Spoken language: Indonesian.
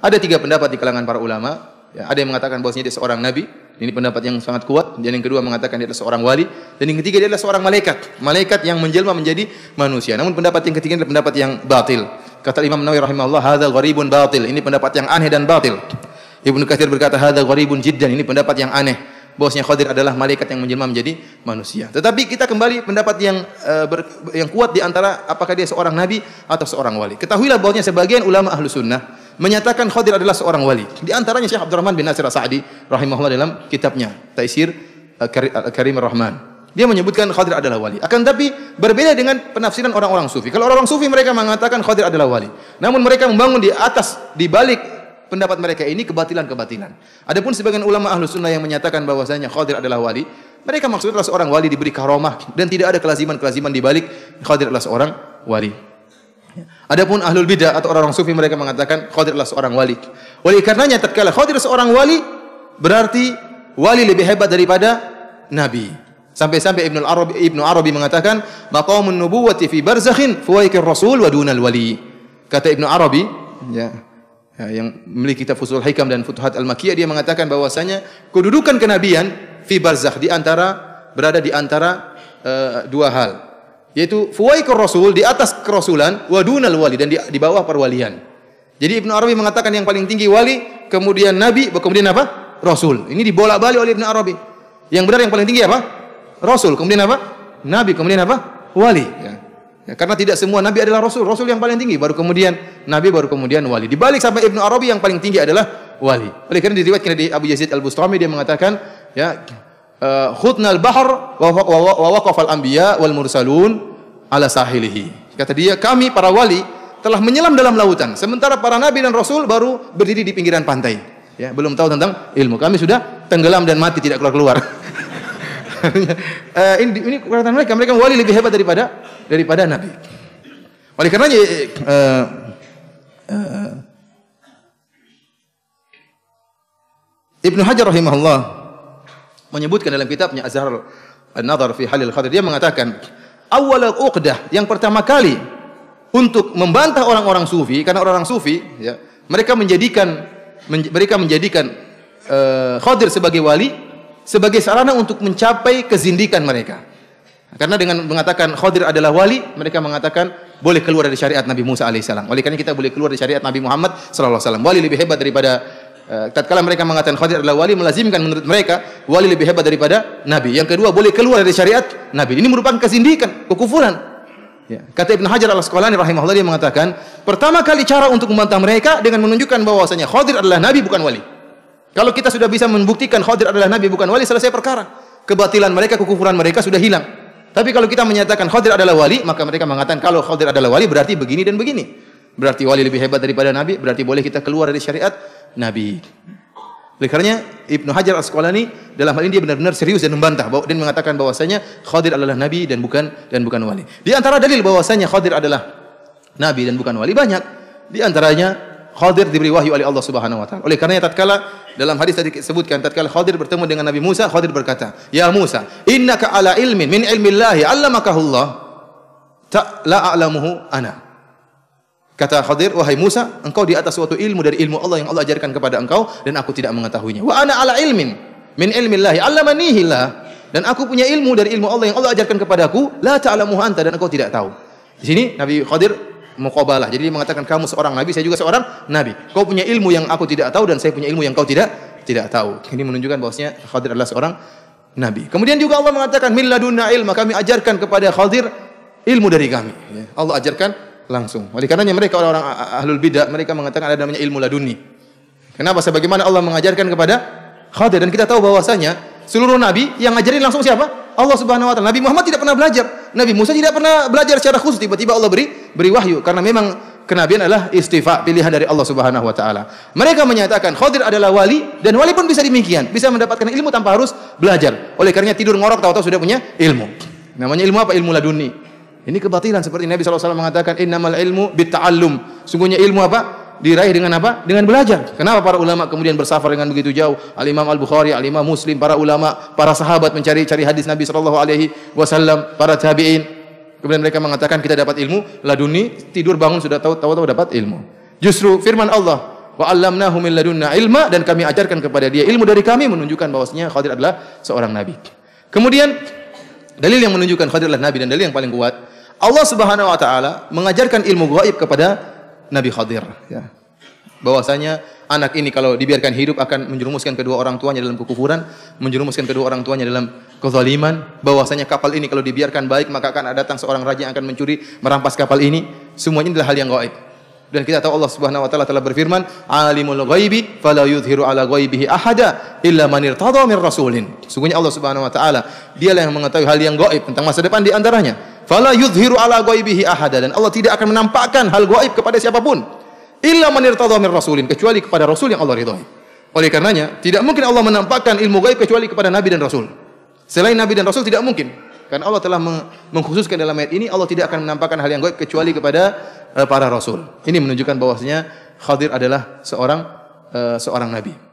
Ada tiga pendapat di kalangan para ulama. Ya, ada yang mengatakan bahwasanya dia seorang nabi. Ini pendapat yang sangat kuat. Dan yang kedua mengatakan dia adalah seorang wali. Dan yang ketiga dia adalah seorang malaikat. Malaikat yang menjelma menjadi manusia. Namun pendapat yang ketiga adalah pendapat yang batil. Kata Imam Nawawi rahimahullah, hadzal gharibun batil. Ini pendapat yang aneh dan batil. Ibnu Katsir berkata hadzal gharibun jiddan. Ini pendapat yang aneh. Bahwasanya Khadir adalah malaikat yang menjelma menjadi manusia. Tetapi kita kembali pendapat yang uh, ber, yang kuat di antara apakah dia seorang nabi atau seorang wali. Ketahuilah bahwasanya sebagian ulama ahlu sunnah menyatakan Khadir adalah seorang wali. Di antaranya Syekh Abdurrahman bin Nasir As-Sa'di rahimahullah dalam kitabnya Taisir Karim rahman Dia menyebutkan Khadir adalah wali. Akan tapi berbeda dengan penafsiran orang-orang sufi. Kalau orang-orang sufi mereka mengatakan Khadir adalah wali. Namun mereka membangun di atas di balik pendapat mereka ini kebatilan-kebatilan. Adapun sebagian ulama ahlu sunnah yang menyatakan bahwasanya Khadir adalah wali, mereka maksudnya adalah seorang wali diberi karomah dan tidak ada kelaziman-kelaziman di balik Khadir adalah seorang wali. Adapun ahlul bidah atau orang-orang sufi mereka mengatakan Khadir adalah seorang wali. Oleh karenanya tatkala Khadir seorang wali berarti wali lebih hebat daripada nabi. Sampai-sampai Ibnu Arabi Ibnu Arabi mengatakan maqamun nubuwati fi barzakhin fuwaikir rasul wa dunal wali. Kata Ibnu Arabi ya, ya yang memiliki kitab Fusul Hikam dan Futuhat Al-Makkiyah dia mengatakan bahwasanya kedudukan kenabian fi barzakh di antara berada di antara uh, dua hal yaitu fuwaiqur rasul di atas kerasulan wadunal wali dan di, di bawah perwalian. Jadi Ibnu Arabi mengatakan yang paling tinggi wali, kemudian nabi, kemudian apa? Rasul. Ini dibolak-balik oleh Ibnu Arabi. Yang benar yang paling tinggi apa? Rasul. Kemudian apa? Nabi. Kemudian apa? Wali. Ya. Ya, karena tidak semua nabi adalah rasul. Rasul yang paling tinggi baru kemudian nabi baru kemudian wali. Di balik sampai Ibnu Arabi yang paling tinggi adalah wali. Oleh karena diriwayatkan di Abu Yazid Al Bustami dia mengatakan ya khudnal eh, bahr wa waqafal anbiya wal mursalun ala sahilihi. Kata dia, kami para wali telah menyelam dalam lautan, sementara para nabi dan rasul baru berdiri di pinggiran pantai. Ya, belum tahu tentang ilmu. Kami sudah tenggelam dan mati tidak keluar-keluar. uh, ini ini kekuatan mereka, mereka wali lebih hebat daripada daripada nabi. Oleh karenanya uh, uh, Ibnu Hajar rahimahullah menyebutkan dalam kitabnya Azhar An-Nadhar fi Halil Khadir dia mengatakan awal uqdah yang pertama kali untuk membantah orang-orang sufi karena orang-orang sufi ya mereka menjadikan men, mereka menjadikan uh, Khadir sebagai wali sebagai sarana untuk mencapai kezindikan mereka karena dengan mengatakan Khadir adalah wali mereka mengatakan boleh keluar dari syariat Nabi Musa alaihissalam oleh karena kita boleh keluar dari syariat Nabi Muhammad sallallahu alaihi wasallam wali lebih hebat daripada Eh, tatkala mereka mengatakan Khadir adalah wali melazimkan menurut mereka wali lebih hebat daripada nabi. Yang kedua boleh keluar dari syariat nabi. Ini merupakan kesindikan kekufuran. Ya. Kata Ibn Hajar al-Asqalani rahimahullah dia mengatakan, pertama kali cara untuk membantah mereka dengan menunjukkan bahwasanya Khadir adalah nabi bukan wali. Kalau kita sudah bisa membuktikan Khadir adalah nabi bukan wali, selesai perkara. Kebatilan mereka, kekufuran mereka sudah hilang. Tapi kalau kita menyatakan Khadir adalah wali, maka mereka mengatakan kalau Khadir adalah wali berarti begini dan begini. Berarti wali lebih hebat daripada nabi, berarti boleh kita keluar dari syariat Nabi. Oleh karenanya Ibnu Hajar Asqalani dalam hal ini dia benar-benar serius dan membantah bahwa dan mengatakan bahwasanya Khadir adalah nabi dan bukan dan bukan wali. Di antara dalil bahwasanya Khadir adalah nabi dan bukan wali banyak. Di antaranya Khadir diberi wahyu oleh Allah Subhanahu wa taala. Oleh karenanya tatkala dalam hadis tadi disebutkan tatkala Khadir bertemu dengan Nabi Musa, Khadir berkata, "Ya Musa, innaka ala ilmin min ilmillahi 'allamakahu Allah. Ta la a'lamuhu ana." Kata Khadir, wahai Musa, engkau di atas suatu ilmu dari ilmu Allah yang Allah ajarkan kepada engkau dan aku tidak mengetahuinya. Wa ana ala ilmin min ilmillahi allamanihilah dan aku punya ilmu dari ilmu Allah yang Allah ajarkan kepadaku la ta'lamu anta dan engkau tidak tahu. Di sini Nabi Khadir muqabalah. Jadi dia mengatakan kamu seorang nabi, saya juga seorang nabi. Kau punya ilmu yang aku tidak tahu dan saya punya ilmu yang kau tidak tidak tahu. Ini menunjukkan bahwasanya Khadir adalah seorang nabi. Kemudian juga Allah mengatakan min ladunna ilma, kami ajarkan kepada Khadir ilmu dari kami. Ya, Allah ajarkan langsung. Oleh karenanya mereka orang-orang ahlul bidah mereka mengatakan ada namanya ilmu laduni. Kenapa? Sebagaimana Allah mengajarkan kepada Khadir dan kita tahu bahwasanya seluruh nabi yang ngajarin langsung siapa? Allah Subhanahu wa taala. Nabi Muhammad tidak pernah belajar. Nabi Musa tidak pernah belajar secara khusus tiba-tiba Allah beri beri wahyu karena memang kenabian adalah istifa pilihan dari Allah Subhanahu wa taala. Mereka menyatakan Khadir adalah wali dan wali pun bisa demikian, bisa mendapatkan ilmu tanpa harus belajar. Oleh karenanya tidur ngorok tahu-tahu sudah punya ilmu. Namanya ilmu apa? Ilmu laduni. Ini kebatilan seperti Nabi SAW mengatakan innamal ilmu bitta'allum. Sungguhnya ilmu apa? Diraih dengan apa? Dengan belajar. Kenapa para ulama kemudian bersafar dengan begitu jauh? Al-Imam Al-Bukhari, Al-Imam Muslim, para ulama, para sahabat mencari-cari hadis Nabi sallallahu alaihi wasallam, para tabi'in. Kemudian mereka mengatakan kita dapat ilmu, laduni tidur bangun sudah tahu tahu tahu dapat ilmu. Justru firman Allah, wa 'allamnahu min ladunna ilma dan kami ajarkan kepada dia ilmu dari kami menunjukkan bahwasanya Khadir adalah seorang nabi. Kemudian Dalil yang menunjukkan hadirlah nabi dan dalil yang paling kuat. Allah Subhanahu wa taala mengajarkan ilmu gaib kepada Nabi Khadir ya. Bahwasanya anak ini kalau dibiarkan hidup akan menjerumuskan kedua orang tuanya dalam kekufuran, menjerumuskan kedua orang tuanya dalam kezaliman. Bahwasanya kapal ini kalau dibiarkan baik maka akan datang seorang raja yang akan mencuri, merampas kapal ini. Semuanya adalah hal yang gaib. Dan kita tahu Allah Subhanahu wa taala telah berfirman, "Alimul ghaibi fala yudhiru ala ghaibihi ahada illa man irtada min rasulin." Sungguhnya Allah Subhanahu wa taala, dialah yang mengetahui hal yang gaib tentang masa depan di antaranya. Fala yudhiru ala ghaibihi ahada dan Allah tidak akan menampakkan hal gaib kepada siapapun. Illa man irtada min rasulin, kecuali kepada rasul yang Allah ridhoi. Oleh karenanya, tidak mungkin Allah menampakkan ilmu gaib kecuali kepada nabi dan rasul. Selain nabi dan rasul tidak mungkin. Karena Allah telah mengkhususkan dalam ayat ini Allah tidak akan menampakkan hal yang gaib kecuali kepada Eh, para rasul. Ini menunjukkan bahwasanya Khadir adalah seorang uh, seorang nabi.